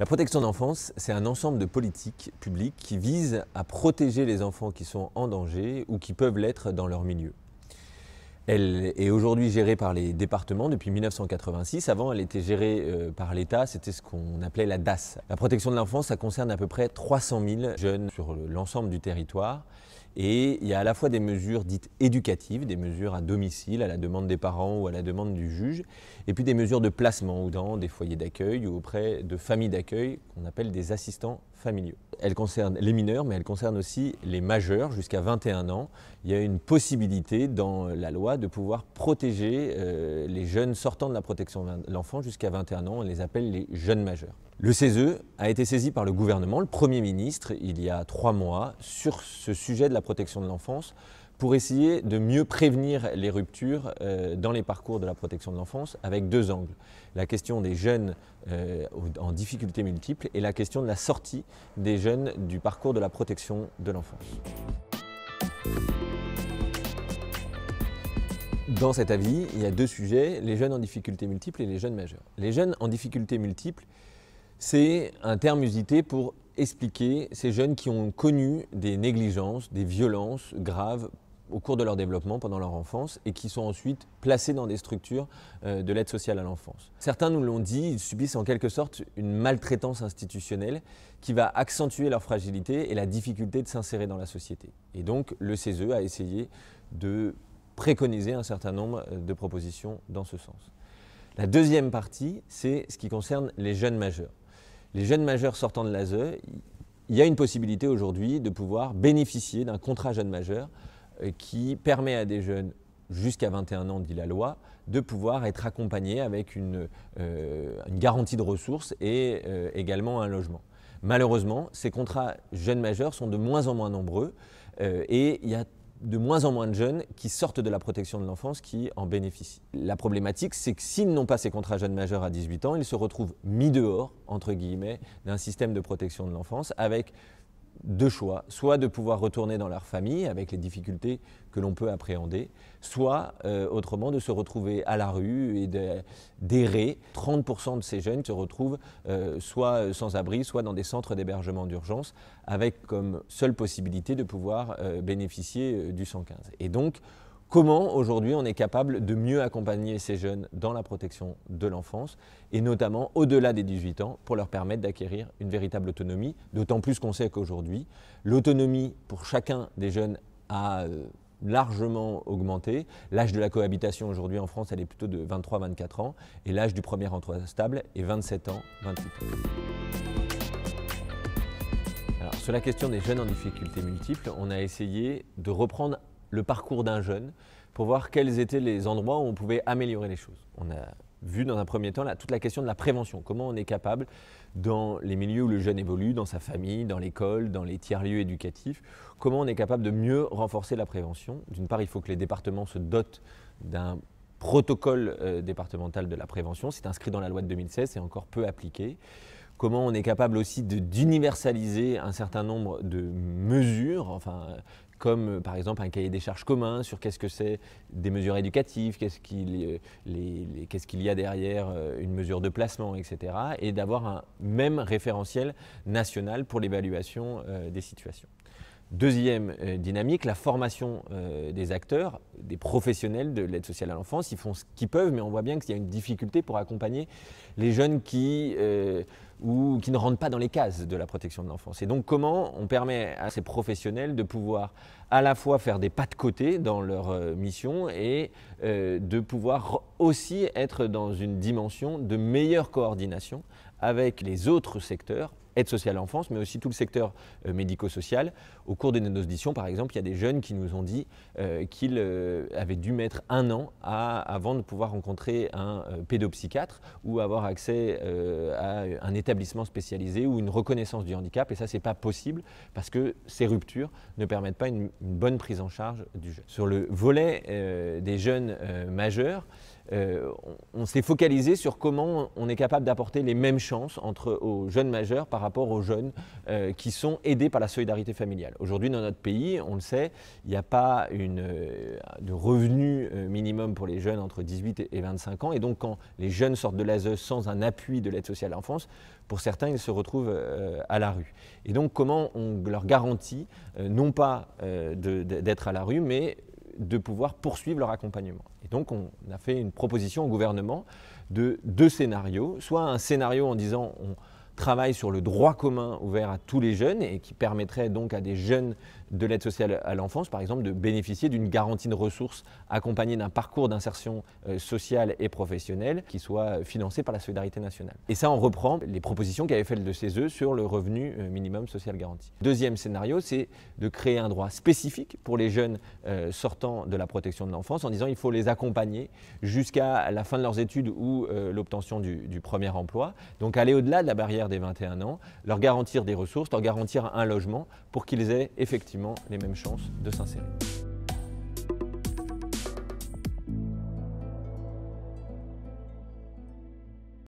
La protection d'enfance, c'est un ensemble de politiques publiques qui visent à protéger les enfants qui sont en danger ou qui peuvent l'être dans leur milieu. Elle est aujourd'hui gérée par les départements depuis 1986. Avant, elle était gérée euh, par l'État, c'était ce qu'on appelait la DAS. La protection de l'enfance, ça concerne à peu près 300 000 jeunes sur l'ensemble du territoire. Et il y a à la fois des mesures dites éducatives, des mesures à domicile, à la demande des parents ou à la demande du juge, et puis des mesures de placement ou dans des foyers d'accueil ou auprès de familles d'accueil qu'on appelle des assistants familiaux elle concerne les mineurs, mais elle concerne aussi les majeurs jusqu'à 21 ans. Il y a une possibilité dans la loi de pouvoir protéger euh, les jeunes sortant de la protection de l'enfant jusqu'à 21 ans. On les appelle les jeunes majeurs. Le CESE a été saisi par le gouvernement, le Premier ministre, il y a trois mois, sur ce sujet de la protection de l'enfance pour essayer de mieux prévenir les ruptures euh, dans les parcours de la protection de l'enfance avec deux angles. La question des jeunes euh, en difficulté multiple et la question de la sortie des jeunes jeunes du parcours de la protection de l'enfance. Dans cet avis, il y a deux sujets, les jeunes en difficulté multiple et les jeunes majeurs. Les jeunes en difficulté multiple, c'est un terme usité pour expliquer ces jeunes qui ont connu des négligences, des violences graves au cours de leur développement pendant leur enfance et qui sont ensuite placés dans des structures euh, de l'aide sociale à l'enfance. Certains nous l'ont dit, ils subissent en quelque sorte une maltraitance institutionnelle qui va accentuer leur fragilité et la difficulté de s'insérer dans la société. Et donc le CESE a essayé de préconiser un certain nombre euh, de propositions dans ce sens. La deuxième partie, c'est ce qui concerne les jeunes majeurs. Les jeunes majeurs sortant de l'ASE, il y a une possibilité aujourd'hui de pouvoir bénéficier d'un contrat jeune majeur euh, qui permet à des jeunes jusqu'à 21 ans, dit la loi, de pouvoir être accompagnés avec une, euh, garantie de ressources et euh, également un logement. Malheureusement, ces contrats jeunes majeurs sont de moins en moins nombreux et il y a de moins en moins de jeunes qui sortent de la protection de l'enfance qui en bénéficient. La problématique, c'est que s'ils n'ont pas ces contrats jeunes majeurs à 18 ans, ils se retrouvent mis dehors, entre guillemets, d'un système de protection de l'enfance avec deux choix, soit de pouvoir retourner dans leur famille avec les difficultés que l'on peut appréhender, soit euh, autrement de se retrouver à la rue et d'errer. 30% de ces jeunes se retrouvent euh, soit euh, sans abri, soit dans des centres d'hébergement d'urgence, avec comme seule possibilité de pouvoir bénéficier du 115. Et donc, comment aujourd'hui on est capable de mieux accompagner ces jeunes dans la protection de l'enfance et notamment au-delà des 18 ans pour leur permettre d'acquérir une véritable autonomie, d'autant plus qu'on sait qu'aujourd'hui l'autonomie pour chacun des jeunes a euh, largement augmenté. L'âge de la cohabitation aujourd'hui en France, elle est plutôt de 23-24 ans et l'âge du premier emploi stable est 27 ans, 28 Alors, sur la question des jeunes en difficulté multiple, on a essayé de reprendre le parcours d'un jeune pour voir quels étaient les endroits où on pouvait améliorer les choses. On a vu dans un premier temps là, toute la question de la prévention, comment on est capable dans les milieux où le jeune évolue, dans sa famille, dans l'école, dans les tiers-lieux éducatifs, comment on est capable de mieux renforcer la prévention. D'une part, il faut que les départements se dotent d'un protocole euh, départemental de la prévention, c'est inscrit dans la loi de 2016, et encore peu appliqué comment on est capable aussi d'universaliser un certain nombre de mesures, enfin comme euh, par exemple un cahier des charges commun sur qu'est-ce que c'est des mesures éducatives, qu'est-ce qu'il y euh, a derrière euh, une mesure de placement, etc. Et d'avoir un même référentiel national pour l'évaluation des situations. Deuxième euh, dynamique, la formation euh, des acteurs, des professionnels de l'aide sociale à l'enfance. Ils font ce qu'ils peuvent, mais on voit bien qu'il y a une difficulté pour accompagner les jeunes qui, euh, ou, qui ne rentrent pas dans les cases de la protection de l'enfance. Et donc comment on permet à ces professionnels de pouvoir à la fois faire des pas de côté dans leur mission et de pouvoir aussi être dans une dimension de meilleure coordination avec les autres secteurs aide sociale à l'enfance, mais aussi tout le secteur euh, médico-social. Au cours de nos auditions, par exemple, il y a des jeunes qui nous ont dit euh, qu'ils euh, avaient dû mettre un an avant de pouvoir rencontrer un pédopsychiatre ou avoir accès à un établissement spécialisé ou une reconnaissance du handicap. Et ça, n'est pas possible parce que ces ruptures ne permettent pas une bonne prise en charge du jeune. Sur le volet des jeunes majeurs, euh, on, s'est focalisé sur comment on est capable d'apporter les mêmes chances entre aux jeunes majeurs par rapport aux jeunes euh, qui sont aidés par la solidarité familiale. Aujourd'hui, dans notre pays, on le sait, il n'y a pas euh, de revenu minimum pour les jeunes entre 18 et 25 ans. Et donc, quand les jeunes sortent de l'ASE sans un appui de l'aide sociale à l'enfance, pour certains, ils se retrouvent à la rue. Et donc, comment on leur garantit, non pas d'être à la rue, mais de pouvoir poursuivre leur accompagnement. Donc on a fait une proposition au gouvernement de deux scénarios, soit un scénario en disant on travaille sur le droit commun ouvert à tous les jeunes et qui permettrait donc à des jeunes de l'aide sociale à l'enfance, par exemple, de bénéficier d'une garantie de ressources accompagnée d'un parcours d'insertion euh, sociale et professionnelle qui soit euh, financé par la solidarité nationale. Et ça, on reprend les propositions qu'avait fait le CESE sur le revenu euh, minimum social garanti. Deuxième scénario, c'est de créer un droit spécifique pour les jeunes sortant de la protection de l'enfance en disant il faut les accompagner jusqu'à la fin de leurs études ou l'obtention du premier emploi. Donc aller au-delà de la barrière des 21 ans, leur garantir des ressources, leur garantir un logement pour qu'ils aient effectivement les mêmes chances de s'insérer.